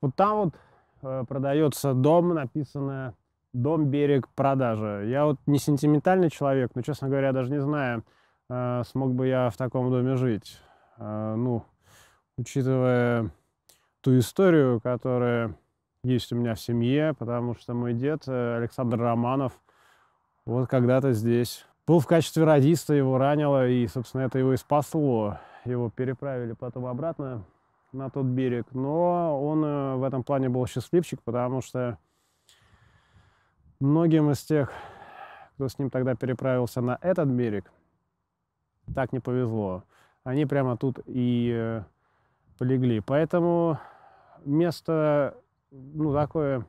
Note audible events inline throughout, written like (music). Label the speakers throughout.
Speaker 1: Вот там вот э, продается дом, написано «Дом, берег, продажа». Я вот не сентиментальный человек, но, честно говоря, даже не знаю, э, смог бы я в таком доме жить. Э, ну, учитывая ту историю, которая есть у меня в семье, потому что мой дед Александр Романов вот когда-то здесь был в качестве радиста, его ранило, и, собственно, это его и спасло. Его переправили потом обратно на тот берег, но он э, в этом плане был счастливчик, потому что многим из тех, кто с ним тогда переправился на этот берег, так не повезло. Они прямо тут и э, полегли. Поэтому место, ну, такое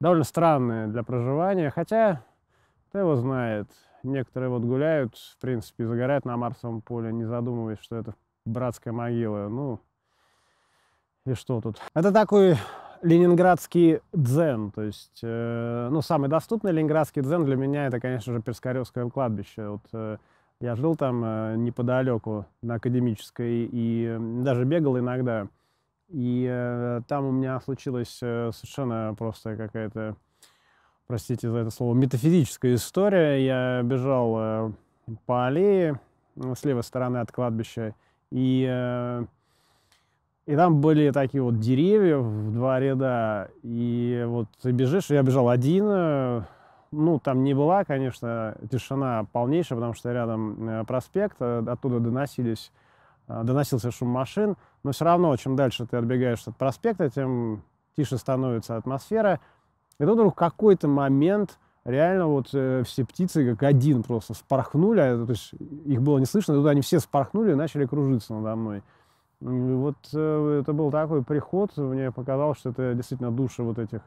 Speaker 1: довольно странное для проживания, хотя, кто его знает, некоторые вот гуляют, в принципе, загорают на Марсовом поле, не задумываясь, что это братская могила. Ну, и что тут? Это такой ленинградский дзен, то есть, э, ну, самый доступный ленинградский дзен для меня это, конечно же, Пескаревское кладбище. Вот э, я жил там э, неподалеку на Академической и э, даже бегал иногда. И э, там у меня случилась э, совершенно просто какая-то, простите за это слово, метафизическая история. Я бежал э, по аллее с левой стороны от кладбища и э, и там были такие вот деревья в два ряда, и вот ты бежишь, я бежал один, э, ну, там не была, конечно, тишина полнейшая, потому что рядом э, проспект, э, оттуда доносились, доносился шум машин, но все равно, чем дальше ты отбегаешь от проспекта, тем тише становится атмосфера. И тут вдруг какой-то момент реально вот все птицы как один просто спорхнули, а, то есть их было не слышно, и тут они все спорхнули и начали кружиться надо мной. Вот э, это был такой приход, мне показалось, что это действительно души вот этих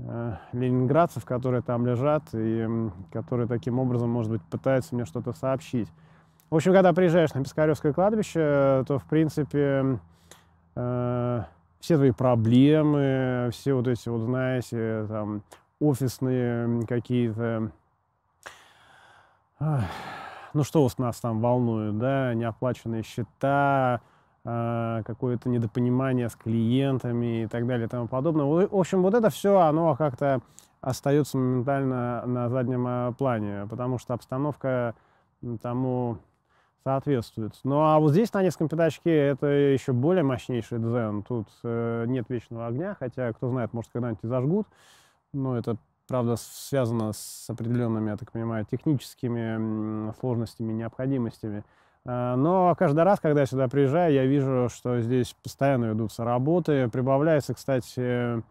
Speaker 1: э, ленинградцев, которые там лежат и которые таким образом, может быть, пытаются мне что-то сообщить. В общем, когда приезжаешь на Пискаревское кладбище, то, в принципе, э, все твои проблемы, все вот эти, вот, знаете, там, офисные какие-то... Ну, что у нас там волнует, да, неоплаченные счета, а, какое-то недопонимание с клиентами и так далее и тому подобное. В общем, вот это все, оно как-то остается моментально на заднем а, плане, потому что обстановка тому соответствует. Ну а вот здесь, на низком пятачке, это еще более мощнейший дзен. Тут э, нет вечного огня, хотя, кто знает, может, когда-нибудь и зажгут. Но это, правда, связано с определенными, я так понимаю, техническими сложностями, необходимостями. Э, но каждый раз, когда я сюда приезжаю, я вижу, что здесь постоянно ведутся работы. Прибавляется, кстати,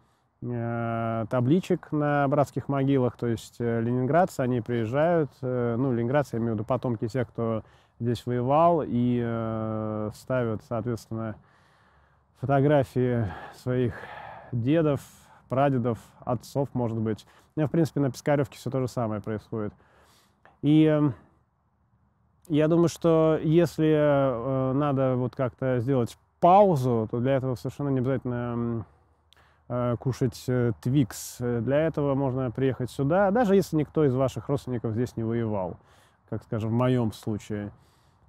Speaker 1: э, табличек на братских могилах, то есть э, ленинградцы, они приезжают, ну, ленинградцы, я имею в виду потомки тех, кто здесь воевал, и ставят, соответственно, фотографии своих дедов, прадедов, отцов, может быть. Ну, в принципе, на Пискаревке все то же самое происходит. И эм, я думаю, что если э, надо вот как-то сделать паузу, то для этого совершенно не обязательно э, кушать э, твикс. Для этого можно приехать сюда, даже если никто из ваших родственников здесь не воевал, как, скажем, в моем случае.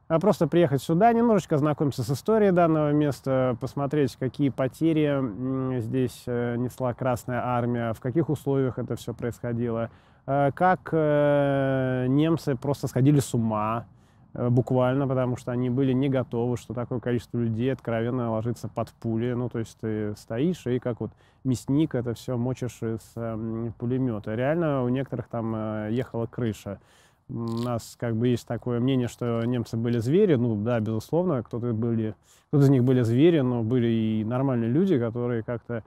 Speaker 1: А просто приехать сюда, немножечко ознакомиться с историей данного места, посмотреть, какие потери здесь несла Красная Армия, в каких условиях это все происходило, как немцы просто сходили с ума, Э, буквально, потому что они были не готовы, что такое количество людей откровенно ложится под пули. Ну, то есть ты стоишь и как вот мясник это все мочишь из э, эм, пулемета. Реально у некоторых там э, ехала крыша. У нас как бы есть такое мнение, что немцы были звери, ну да, безусловно, кто-то были, кто-то из них были звери, но были и нормальные люди, которые как-то,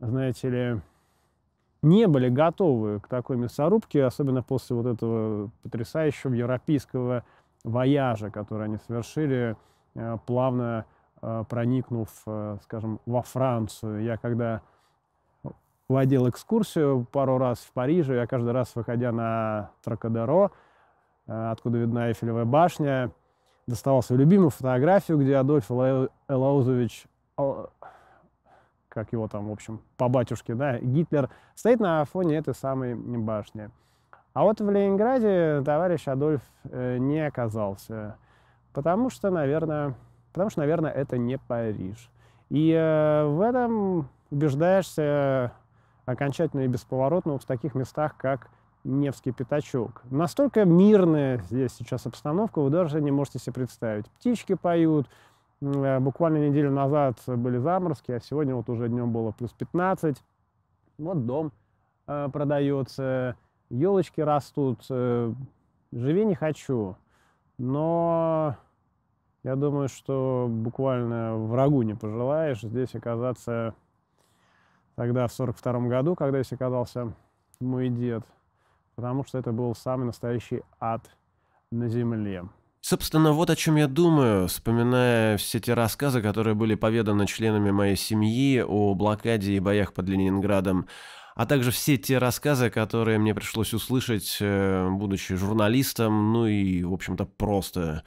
Speaker 1: знаете ли, не были готовы к такой мясорубке, особенно после вот этого потрясающего европейского вояжа, который они совершили, э, плавно э, проникнув, э, скажем, во Францию. Я когда водил экскурсию пару раз в Париже, я каждый раз, выходя на Тракадеро, откуда видна Эйфелевая башня, доставал свою любимую фотографию, где Адольф Элаузович, как его там, в общем, по батюшке, да, Гитлер, стоит на фоне этой самой башни. А вот в Ленинграде товарищ Адольф э, не оказался, потому что, наверное, потому что, наверное, это не Париж. И э, в этом убеждаешься окончательно и бесповоротно в таких местах, как Невский пятачок. Настолько мирная здесь сейчас обстановка, вы даже не можете себе представить. Птички поют, э, буквально неделю назад были заморозки, а сегодня вот уже днем было плюс 15. Вот дом продается, елочки растут, э, живи не хочу, но я думаю, что буквально врагу не пожелаешь здесь оказаться тогда, в 42 году, когда здесь оказался мой дед, потому что это был самый настоящий ад на земле.
Speaker 2: Собственно, вот о чем я думаю, вспоминая все те рассказы, которые были поведаны членами моей семьи о блокаде и боях под Ленинградом, а также все те рассказы, которые мне пришлось услышать, э, будучи журналистом, ну и, в общем-то, просто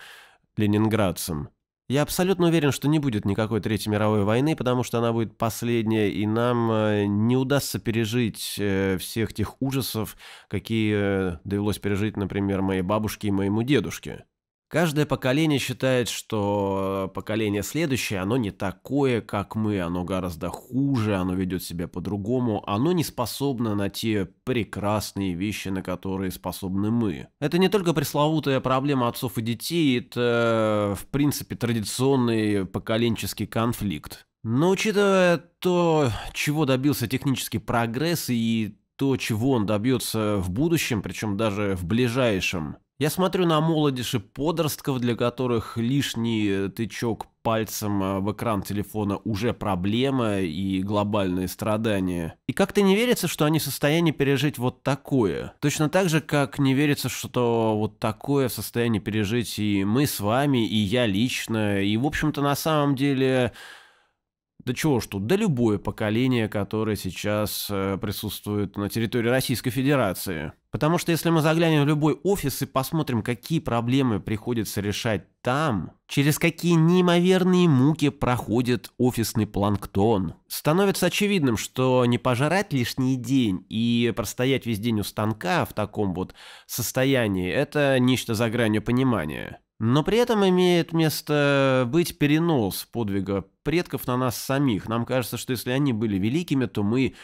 Speaker 2: ленинградцем. Я абсолютно уверен, что не будет никакой Третьей мировой войны, потому что она будет последняя, и нам э, не удастся пережить э, всех тех ужасов, какие довелось пережить, например, моей бабушке и моему дедушке. Каждое поколение считает, что э, поколение следующее, оно не такое, как мы, оно гораздо хуже, оно ведет себя по-другому, оно не способно на те прекрасные вещи, на которые способны мы. Это не только пресловутая проблема отцов и детей, это, э, в принципе, традиционный поколенческий конфликт. Но учитывая то, чего добился технический прогресс и то, чего он добьется в будущем, причем даже в ближайшем, я смотрю на молодежь и подростков, для которых лишний э, тычок пальцем э, в экран телефона уже проблема и глобальные страдания. И как-то не верится, что они в состоянии пережить вот такое. Точно так же, как не верится, что вот такое в состоянии пережить и мы с вами, и я лично. И, в общем-то, на самом деле да чего ж тут, да любое поколение, которое сейчас э, присутствует на территории Российской Федерации. Потому что если мы заглянем в любой офис и посмотрим, какие проблемы приходится решать там, через какие неимоверные муки проходит офисный планктон, становится очевидным, что не пожрать лишний день и простоять весь день у станка в таком вот состоянии – это нечто за гранью понимания. Но при этом имеет место быть перенос подвига предков на нас самих. Нам кажется, что если они были великими, то мы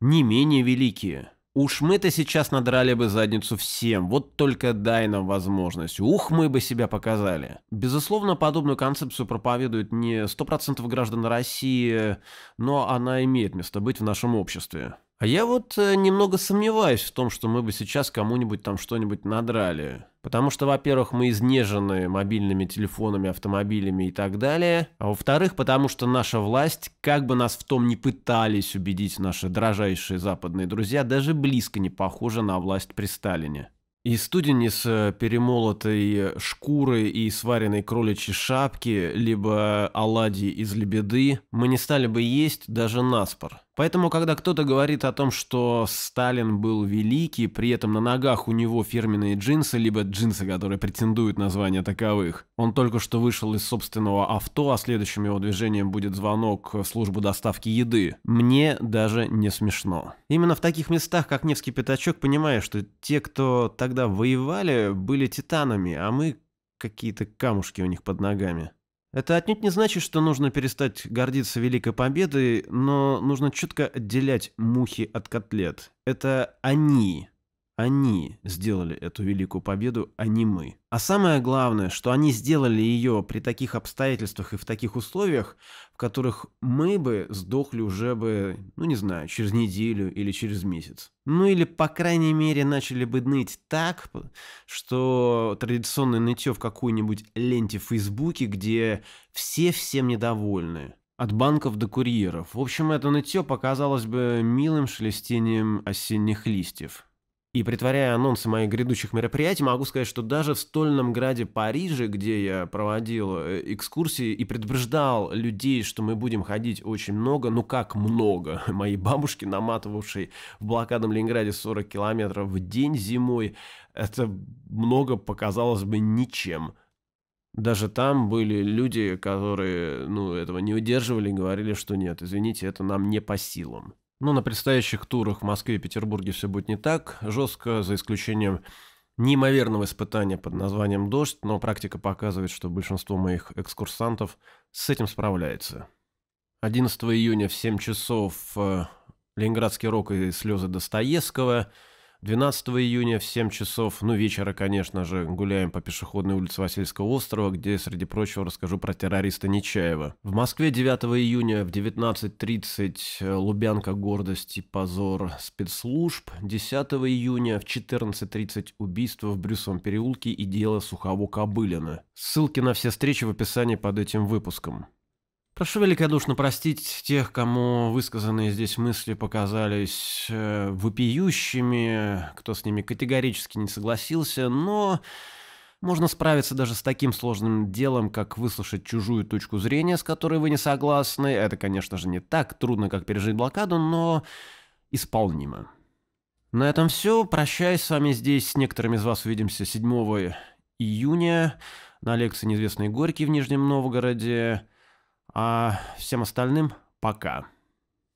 Speaker 2: не менее великие. Уж мы-то сейчас надрали бы задницу всем, вот только дай нам возможность. Ух, мы бы себя показали. Безусловно, подобную концепцию проповедует не 100% граждан России, но она имеет место быть в нашем обществе. А я вот э, немного сомневаюсь в том, что мы бы сейчас кому-нибудь там что-нибудь надрали. Потому что, во-первых, мы изнежены мобильными телефонами, автомобилями и так далее. А во-вторых, потому что наша власть, как бы нас в том не пытались убедить наши дрожайшие западные друзья, даже близко не похожа на власть при Сталине. И студени с э, перемолотой шкуры и сваренной кроличьей шапки, либо оладьи из лебеды, мы не стали бы есть даже наспор. Поэтому, когда кто-то говорит о том, что Сталин был великий, при этом на ногах у него фирменные джинсы, либо джинсы, которые претендуют на звание таковых, он только что вышел из собственного авто, а следующим его движением будет звонок в службу доставки еды, мне даже не смешно. Именно в таких местах, как Невский пятачок, понимаешь, что те, кто тогда воевали, были титанами, а мы какие-то камушки у них под ногами. Это отнюдь не значит, что нужно перестать гордиться великой победой, но нужно четко отделять мухи от котлет. Это они они сделали эту великую победу, а не мы. А самое главное, что они сделали ее при таких обстоятельствах и в таких условиях, в которых мы бы сдохли уже бы, ну не знаю, через неделю или через месяц. Ну или, по крайней мере, начали бы ныть так, что традиционное нытье в какой-нибудь ленте в Фейсбуке, где все всем недовольны. От банков до курьеров. В общем, это нытье показалось бы милым шелестением осенних листьев. И притворяя анонсы моих грядущих мероприятий, могу сказать, что даже в стольном граде Париже, где я проводил э, экскурсии и предупреждал людей, что мы будем ходить очень много, ну как много, (laughs) моей бабушки, наматывавшей в блокадном Ленинграде 40 километров в день зимой, это много показалось бы ничем. Даже там были люди, которые ну, этого не удерживали и говорили, что нет, извините, это нам не по силам. Ну, на предстоящих турах в Москве и Петербурге все будет не так жестко, за исключением неимоверного испытания под названием «Дождь», но практика показывает, что большинство моих экскурсантов с этим справляется. 11 июня в 7 часов э, Ленинградский рок и слезы Достоевского – 12 июня в 7 часов, ну вечера, конечно же, гуляем по пешеходной улице Васильского острова, где, среди прочего, расскажу про террориста Нечаева. В Москве 9 июня в 19.30 э, Лубянка Гордости и позор спецслужб». 10 июня в 14.30 убийство в Брюсовом переулке и дело Сухого Кобылина. Ссылки на все встречи в описании под этим выпуском. Прошу великодушно простить тех, кому высказанные здесь мысли показались э, выпиющими, кто с ними категорически не согласился, но можно справиться даже с таким сложным делом, как выслушать чужую точку зрения, с которой вы не согласны. Это, конечно же, не так трудно, как пережить блокаду, но исполнимо. На этом все. Прощаюсь с вами здесь. С некоторыми из вас увидимся 7 июня на лекции неизвестные Горький» в Нижнем Новгороде. А всем остальным пока.